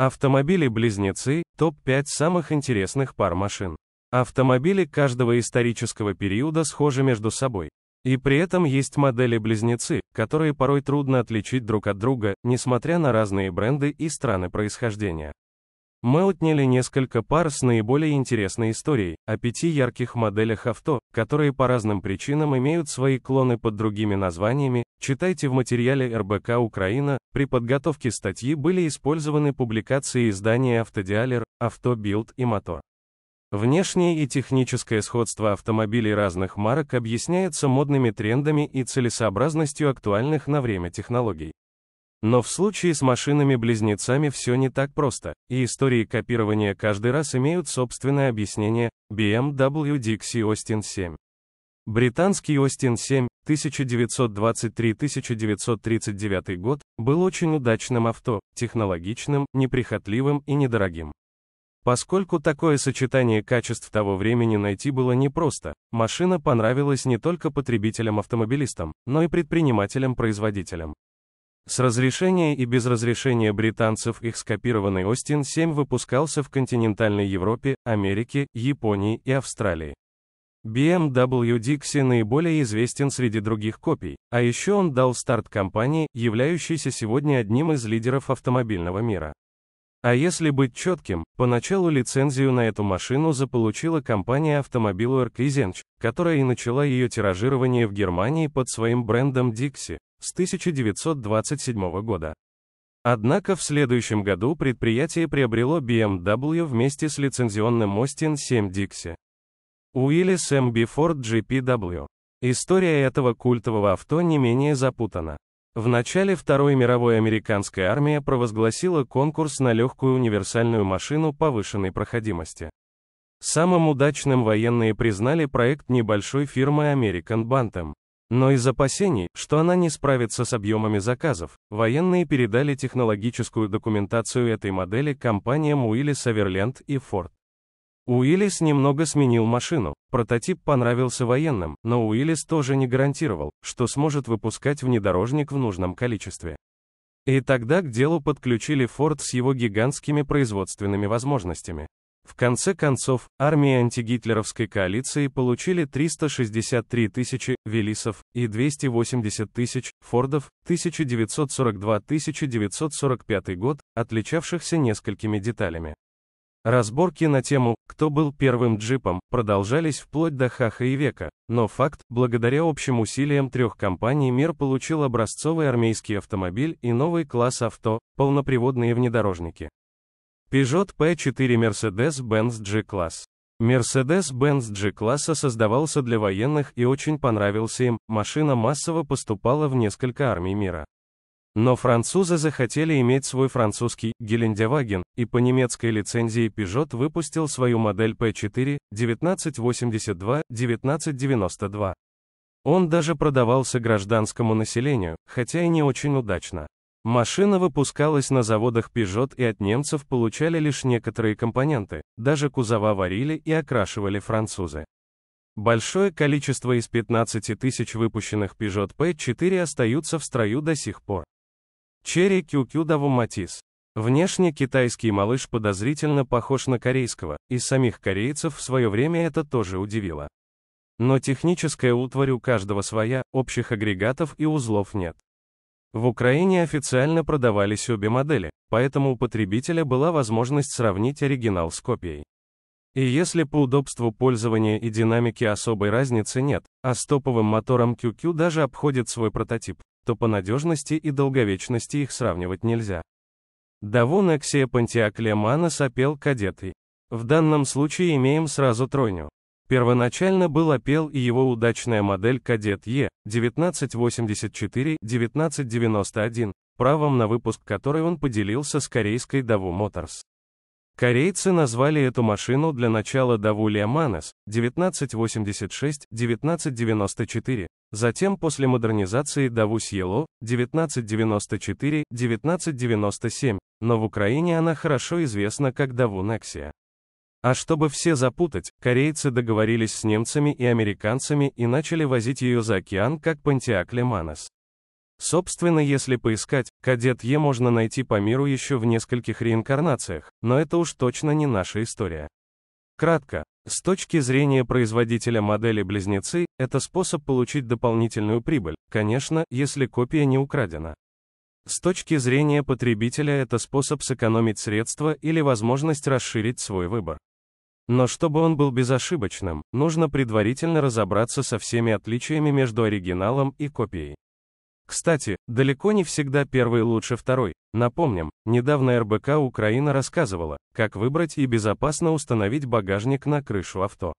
Автомобили-близнецы – топ-5 самых интересных пар машин. Автомобили каждого исторического периода схожи между собой. И при этом есть модели-близнецы, которые порой трудно отличить друг от друга, несмотря на разные бренды и страны происхождения. Мы отняли несколько пар с наиболее интересной историей, о пяти ярких моделях авто, которые по разным причинам имеют свои клоны под другими названиями, Читайте в материале РБК Украина, при подготовке статьи были использованы публикации издания «Автодиалер», «Автобилд» и «Мотор». Внешнее и техническое сходство автомобилей разных марок объясняется модными трендами и целесообразностью актуальных на время технологий. Но в случае с машинами-близнецами все не так просто, и истории копирования каждый раз имеют собственное объяснение, BMW Dixie Austin 7. Британский Austin 7 1923-1939 год, был очень удачным авто, технологичным, неприхотливым и недорогим. Поскольку такое сочетание качеств того времени найти было непросто, машина понравилась не только потребителям-автомобилистам, но и предпринимателям-производителям. С разрешения и без разрешения британцев их скопированный Остин 7 выпускался в континентальной Европе, Америке, Японии и Австралии. BMW Dixie наиболее известен среди других копий, а еще он дал старт компании, являющейся сегодня одним из лидеров автомобильного мира. А если быть четким, поначалу лицензию на эту машину заполучила компания автомобилуэр Кизенч, которая и начала ее тиражирование в Германии под своим брендом Dixie с 1927 года. Однако в следующем году предприятие приобрело BMW вместе с лицензионным Austin 7 Dixie. Уиллис М. Бифорд GPW. История этого культового авто не менее запутана. В начале Второй мировой американская армия провозгласила конкурс на легкую универсальную машину повышенной проходимости. Самым удачным военные признали проект небольшой фирмы American Bantam. Но из опасений, что она не справится с объемами заказов, военные передали технологическую документацию этой модели компаниям Уиллис Аверленд и Форд. Уиллис немного сменил машину. Прототип понравился военным, но Уиллис тоже не гарантировал, что сможет выпускать внедорожник в нужном количестве. И тогда к делу подключили Форд с его гигантскими производственными возможностями. В конце концов, армии антигитлеровской коалиции получили 363 тысячи Велисов и 280 тысяч Фордов 1942-1945 год, отличавшихся несколькими деталями. Разборки на тему «Кто был первым джипом» продолжались вплоть до хаха и века, но факт, благодаря общим усилиям трех компаний мир получил образцовый армейский автомобиль и новый класс авто, полноприводные внедорожники. Peugeot P4 Mercedes-Benz G-класс. Mercedes-Benz G-класса создавался для военных и очень понравился им, машина массово поступала в несколько армий мира. Но французы захотели иметь свой французский Гелендеваген, и по немецкой лицензии Peugeot выпустил свою модель P4 1982-1992. Он даже продавался гражданскому населению, хотя и не очень удачно. Машина выпускалась на заводах Peugeot и от немцев получали лишь некоторые компоненты, даже кузова варили и окрашивали французы. Большое количество из 15 тысяч выпущенных Peugeot P4 остаются в строю до сих пор. Черри Кюкю Даву Матис. Внешне китайский малыш подозрительно похож на корейского, и самих корейцев в свое время это тоже удивило. Но техническая утварь у каждого своя, общих агрегатов и узлов нет. В Украине официально продавались обе модели, поэтому у потребителя была возможность сравнить оригинал с копией. И если по удобству пользования и динамике особой разницы нет, а с топовым мотором QQ даже обходит свой прототип то по надежности и долговечности их сравнивать нельзя. Давун Аксия Пантиаклемана сопел кадеты. В данном случае имеем сразу тройню. Первоначально был опел и его удачная модель кадет Е, 1984-1991, правом на выпуск которой он поделился с корейской Даву Моторс. Корейцы назвали эту машину для начала Давулия Манес 1986-1994, затем после модернизации Давус Ело 1994-1997, но в Украине она хорошо известна как Даву Нексия. А чтобы все запутать, корейцы договорились с немцами и американцами и начали возить ее за океан как Пантиакле Манес. Собственно, если поискать, кадет Е можно найти по миру еще в нескольких реинкарнациях, но это уж точно не наша история. Кратко, с точки зрения производителя модели близнецы, это способ получить дополнительную прибыль, конечно, если копия не украдена. С точки зрения потребителя это способ сэкономить средства или возможность расширить свой выбор. Но чтобы он был безошибочным, нужно предварительно разобраться со всеми отличиями между оригиналом и копией. Кстати, далеко не всегда первый лучше второй. Напомним, недавно РБК Украина рассказывала, как выбрать и безопасно установить багажник на крышу авто.